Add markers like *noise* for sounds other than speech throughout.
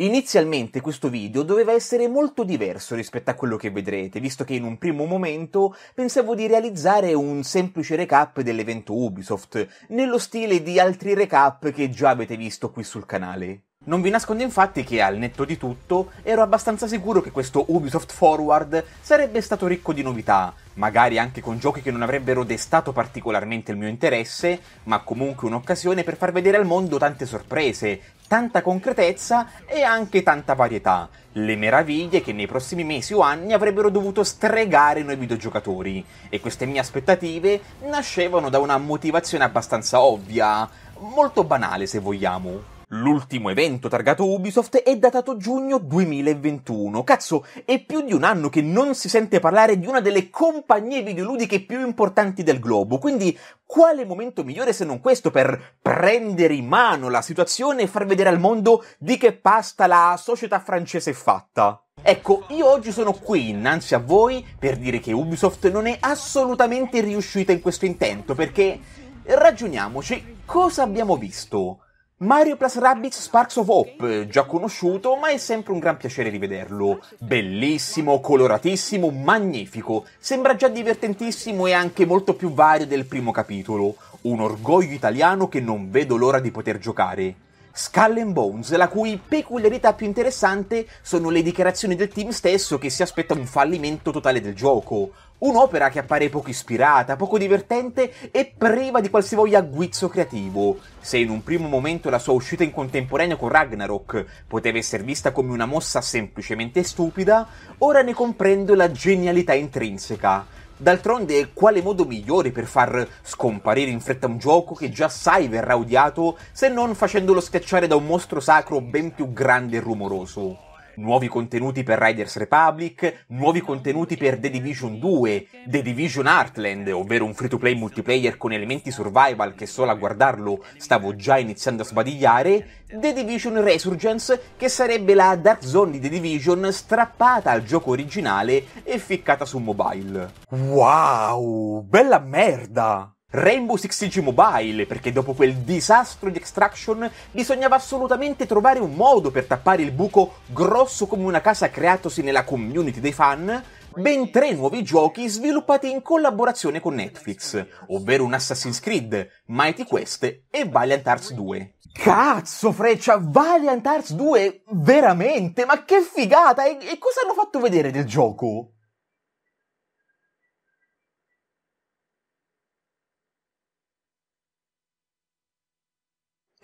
Inizialmente questo video doveva essere molto diverso rispetto a quello che vedrete, visto che in un primo momento pensavo di realizzare un semplice recap dell'evento Ubisoft, nello stile di altri recap che già avete visto qui sul canale. Non vi nascondo infatti che al netto di tutto ero abbastanza sicuro che questo Ubisoft Forward sarebbe stato ricco di novità, magari anche con giochi che non avrebbero destato particolarmente il mio interesse, ma comunque un'occasione per far vedere al mondo tante sorprese, tanta concretezza e anche tanta varietà, le meraviglie che nei prossimi mesi o anni avrebbero dovuto stregare noi videogiocatori. E queste mie aspettative nascevano da una motivazione abbastanza ovvia, molto banale se vogliamo. L'ultimo evento targato Ubisoft è datato giugno 2021. Cazzo, è più di un anno che non si sente parlare di una delle compagnie videoludiche più importanti del globo, quindi quale momento migliore se non questo per prendere in mano la situazione e far vedere al mondo di che pasta la società francese è fatta? Ecco, io oggi sono qui innanzi a voi per dire che Ubisoft non è assolutamente riuscita in questo intento, perché ragioniamoci cosa abbiamo visto. Mario plus Rabbids Sparks of Hope, già conosciuto, ma è sempre un gran piacere rivederlo. Bellissimo, coloratissimo, magnifico. Sembra già divertentissimo e anche molto più vario del primo capitolo. Un orgoglio italiano che non vedo l'ora di poter giocare. Skull and Bones, la cui peculiarità più interessante sono le dichiarazioni del team stesso che si aspetta un fallimento totale del gioco. Un'opera che appare poco ispirata, poco divertente e priva di qualsivoglia guizzo creativo. Se in un primo momento la sua uscita in contemporanea con Ragnarok poteva essere vista come una mossa semplicemente stupida, ora ne comprendo la genialità intrinseca D'altronde, quale modo migliore per far scomparire in fretta un gioco che già sai verrà odiato se non facendolo schiacciare da un mostro sacro ben più grande e rumoroso? nuovi contenuti per Riders Republic, nuovi contenuti per The Division 2, The Division Heartland, ovvero un free-to-play multiplayer con elementi survival che solo a guardarlo stavo già iniziando a sbadigliare, The Division Resurgence, che sarebbe la Dark Zone di The Division strappata al gioco originale e ficcata su mobile. Wow, bella merda! Rainbow Six Siege Mobile, perché dopo quel disastro di Extraction bisognava assolutamente trovare un modo per tappare il buco grosso come una casa creatosi nella community dei fan, ben tre nuovi giochi sviluppati in collaborazione con Netflix, ovvero un Assassin's Creed, Mighty Quest e Valiant Arts 2. Cazzo, Freccia, Valiant Arts 2? Veramente? Ma che figata! E, e cosa hanno fatto vedere del gioco?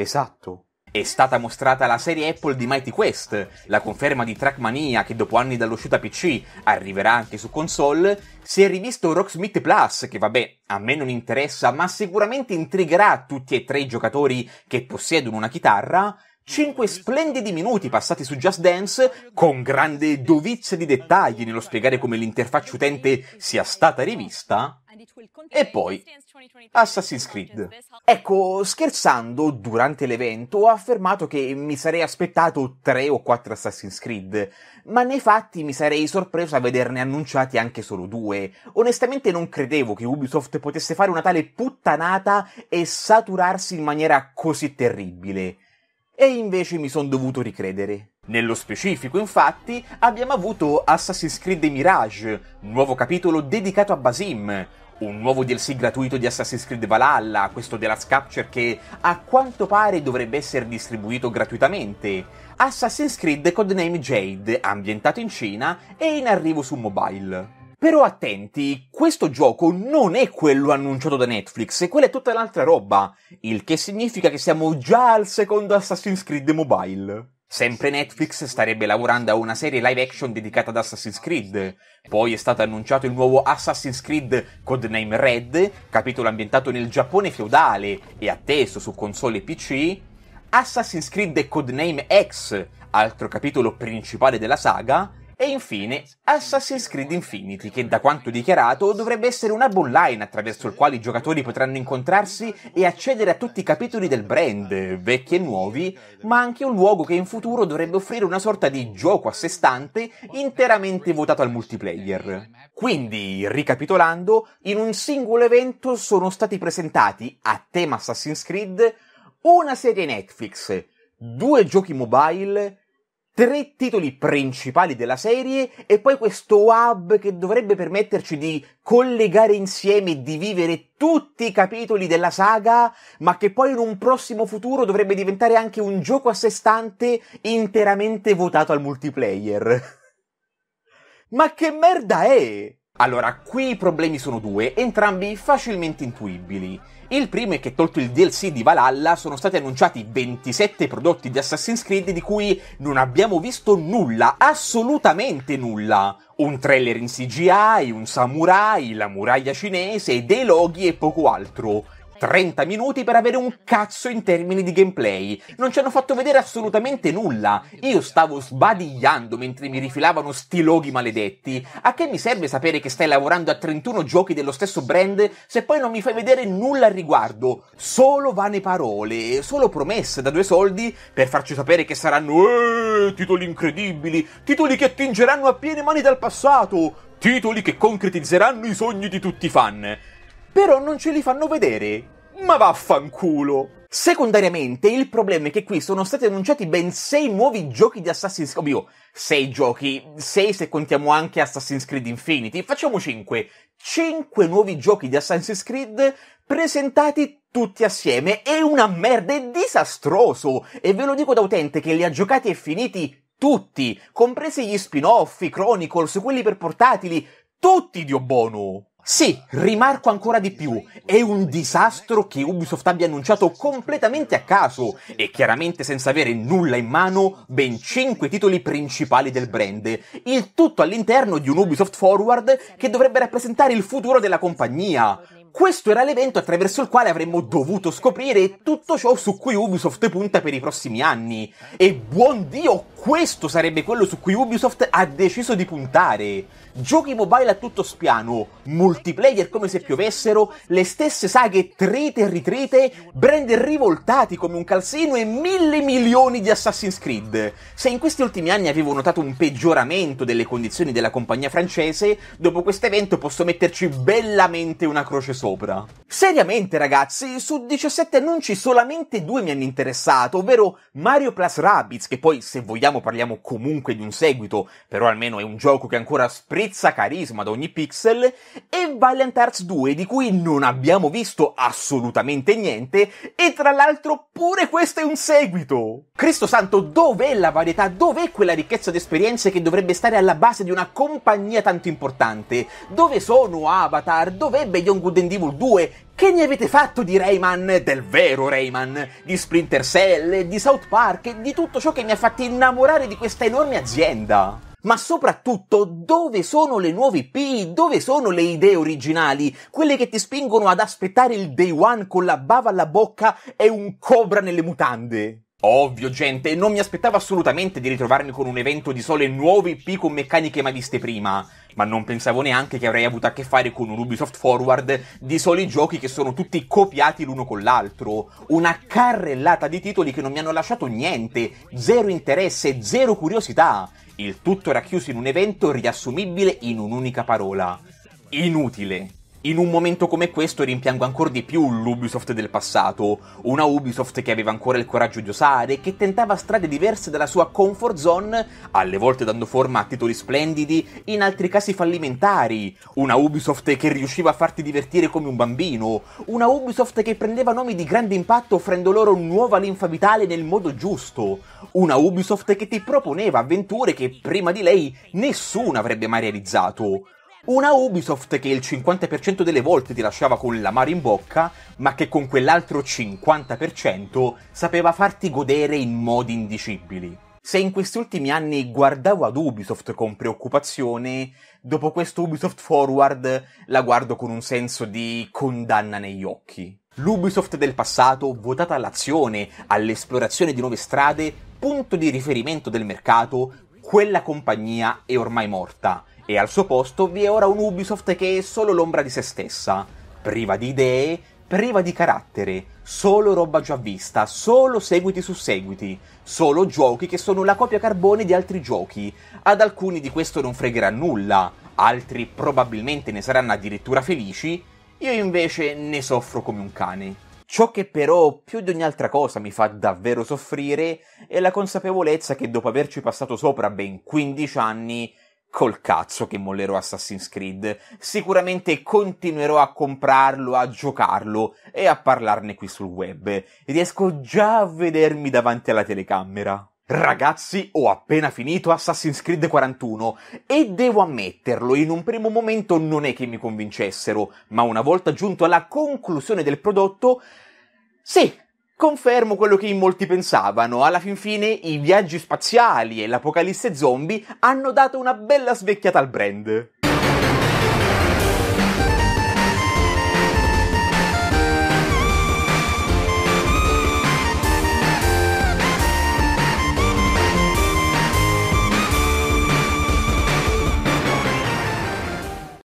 Esatto. È stata mostrata la serie Apple di Mighty Quest, la conferma di Trackmania che dopo anni dall'uscita PC arriverà anche su console, si è rivisto Rocksmith Plus che vabbè, a me non interessa, ma sicuramente intrigherà tutti e tre i giocatori che possiedono una chitarra, 5 splendidi minuti passati su Just Dance con grande dovizia di dettagli nello spiegare come l'interfaccia utente sia stata rivista, e poi Assassin's Creed. Ecco, scherzando, durante l'evento ho affermato che mi sarei aspettato 3 o 4 Assassin's Creed, ma nei fatti mi sarei sorpreso a vederne annunciati anche solo due. Onestamente non credevo che Ubisoft potesse fare una tale puttanata e saturarsi in maniera così terribile. E invece mi sono dovuto ricredere. Nello specifico, infatti, abbiamo avuto Assassin's Creed Mirage, nuovo capitolo dedicato a Basim, un nuovo DLC gratuito di Assassin's Creed Valhalla, questo della Capture che a quanto pare dovrebbe essere distribuito gratuitamente, Assassin's Creed Codename Jade, ambientato in Cina e in arrivo su mobile. Però attenti, questo gioco non è quello annunciato da Netflix, e quella è tutta un'altra roba, il che significa che siamo già al secondo Assassin's Creed Mobile. Sempre Netflix starebbe lavorando a una serie live action dedicata ad Assassin's Creed. Poi è stato annunciato il nuovo Assassin's Creed Codename Red, capitolo ambientato nel Giappone feudale e atteso su console e PC. Assassin's Creed Codename X, altro capitolo principale della saga, e infine Assassin's Creed Infinity, che da quanto dichiarato dovrebbe essere un hub online attraverso il quale i giocatori potranno incontrarsi e accedere a tutti i capitoli del brand, vecchi e nuovi, ma anche un luogo che in futuro dovrebbe offrire una sorta di gioco a sé stante interamente votato al multiplayer. Quindi, ricapitolando, in un singolo evento sono stati presentati a tema Assassin's Creed una serie Netflix, due giochi mobile, tre titoli principali della serie e poi questo hub che dovrebbe permetterci di collegare insieme e di vivere tutti i capitoli della saga, ma che poi in un prossimo futuro dovrebbe diventare anche un gioco a sé stante interamente votato al multiplayer. *laughs* ma che merda è? Allora, qui i problemi sono due, entrambi facilmente intuibili. Il primo è che tolto il DLC di Valhalla sono stati annunciati 27 prodotti di Assassin's Creed di cui non abbiamo visto nulla, assolutamente nulla un trailer in CGI, un samurai, la muraglia cinese, dei loghi e poco altro. 30 minuti per avere un cazzo in termini di gameplay. Non ci hanno fatto vedere assolutamente nulla. Io stavo sbadigliando mentre mi rifilavano sti loghi maledetti. A che mi serve sapere che stai lavorando a 31 giochi dello stesso brand se poi non mi fai vedere nulla al riguardo? Solo vane parole, solo promesse da due soldi per farci sapere che saranno eh, titoli incredibili, titoli che attingeranno a piene mani dal passato, titoli che concretizzeranno i sogni di tutti i fan però non ce li fanno vedere. Ma vaffanculo! Secondariamente, il problema è che qui sono stati annunciati ben 6 nuovi giochi di Assassin's Creed. Oddio, 6 giochi, 6 se contiamo anche Assassin's Creed Infinity. Facciamo 5. 5 nuovi giochi di Assassin's Creed presentati tutti assieme. È una merda, è disastroso! E ve lo dico da utente che li ha giocati e finiti tutti, compresi gli spin-off, i Chronicles, quelli per portatili, tutti, Dio bono! Sì, rimarco ancora di più, è un disastro che Ubisoft abbia annunciato completamente a caso e chiaramente senza avere nulla in mano ben 5 titoli principali del brand, il tutto all'interno di un Ubisoft Forward che dovrebbe rappresentare il futuro della compagnia. Questo era l'evento attraverso il quale avremmo dovuto scoprire tutto ciò su cui Ubisoft punta per i prossimi anni. E buon Dio, questo sarebbe quello su cui Ubisoft ha deciso di puntare. Giochi mobile a tutto spiano, multiplayer come se piovessero, le stesse saghe trite e ritrite, brand rivoltati come un calzino e mille milioni di Assassin's Creed. Se in questi ultimi anni avevo notato un peggioramento delle condizioni della compagnia francese, dopo questo evento posso metterci bellamente una croce sopra. Seriamente ragazzi, su 17 annunci solamente due mi hanno interessato, ovvero Mario Plus Rabbids, che poi se vogliamo parliamo comunque di un seguito, però almeno è un gioco che ancora sprezza carisma da ogni pixel, e Valiant Arts 2, di cui non abbiamo visto assolutamente niente, e tra l'altro pure questo è un seguito! Cristo santo, dov'è la varietà? Dov'è quella ricchezza di esperienze che dovrebbe stare alla base di una compagnia tanto importante? Dove sono Avatar? Dov'è Beyond Good and Resident Evil 2, che ne avete fatto di Rayman, del vero Rayman, di Splinter Cell, di South Park, di tutto ciò che mi ha fatto innamorare di questa enorme azienda? ma soprattutto dove sono le nuove P? dove sono le idee originali, quelle che ti spingono ad aspettare il day one con la bava alla bocca e un cobra nelle mutande. Ovvio, gente, non mi aspettavo assolutamente di ritrovarmi con un evento di sole nuove IP con meccaniche mai viste prima, ma non pensavo neanche che avrei avuto a che fare con un Ubisoft Forward di soli giochi che sono tutti copiati l'uno con l'altro. Una carrellata di titoli che non mi hanno lasciato niente, zero interesse, zero curiosità. Il tutto racchiuso in un evento riassumibile in un'unica parola. Inutile in un momento come questo rimpiango ancora di più l'Ubisoft del passato, una Ubisoft che aveva ancora il coraggio di osare, che tentava strade diverse dalla sua comfort zone, alle volte dando forma a titoli splendidi, in altri casi fallimentari, una Ubisoft che riusciva a farti divertire come un bambino, una Ubisoft che prendeva nomi di grande impatto offrendo loro nuova linfa vitale nel modo giusto, una Ubisoft che ti proponeva avventure che prima di lei nessuno avrebbe mai realizzato una Ubisoft che il 50% delle volte ti lasciava con la l'amaro in bocca, ma che con quell'altro 50% sapeva farti godere in modi indicibili. Se in questi ultimi anni guardavo ad Ubisoft con preoccupazione, dopo questo Ubisoft Forward la guardo con un senso di condanna negli occhi. L'Ubisoft del passato, votata all'azione, all'esplorazione di nuove strade, punto di riferimento del mercato, quella compagnia è ormai morta e al suo posto vi è ora un Ubisoft che è solo l'ombra di se stessa, priva di idee, priva di carattere, solo roba già vista, solo seguiti su seguiti, solo giochi che sono la copia carbone di altri giochi. Ad alcuni di questo non fregherà nulla, altri probabilmente ne saranno addirittura felici, io invece ne soffro come un cane. Ciò che però più di ogni altra cosa mi fa davvero soffrire è la consapevolezza che dopo averci passato sopra ben 15 anni col cazzo che mollerò Assassin's Creed. Sicuramente continuerò a comprarlo, a giocarlo e a parlarne qui sul web. Riesco già a vedermi davanti alla telecamera. Ragazzi, ho appena finito Assassin's Creed 41 e devo ammetterlo, in un primo momento non è che mi convincessero, ma una volta giunto alla conclusione del prodotto, sì, Confermo quello che in molti pensavano, alla fin fine i viaggi spaziali e l'apocalisse zombie hanno dato una bella svecchiata al brand.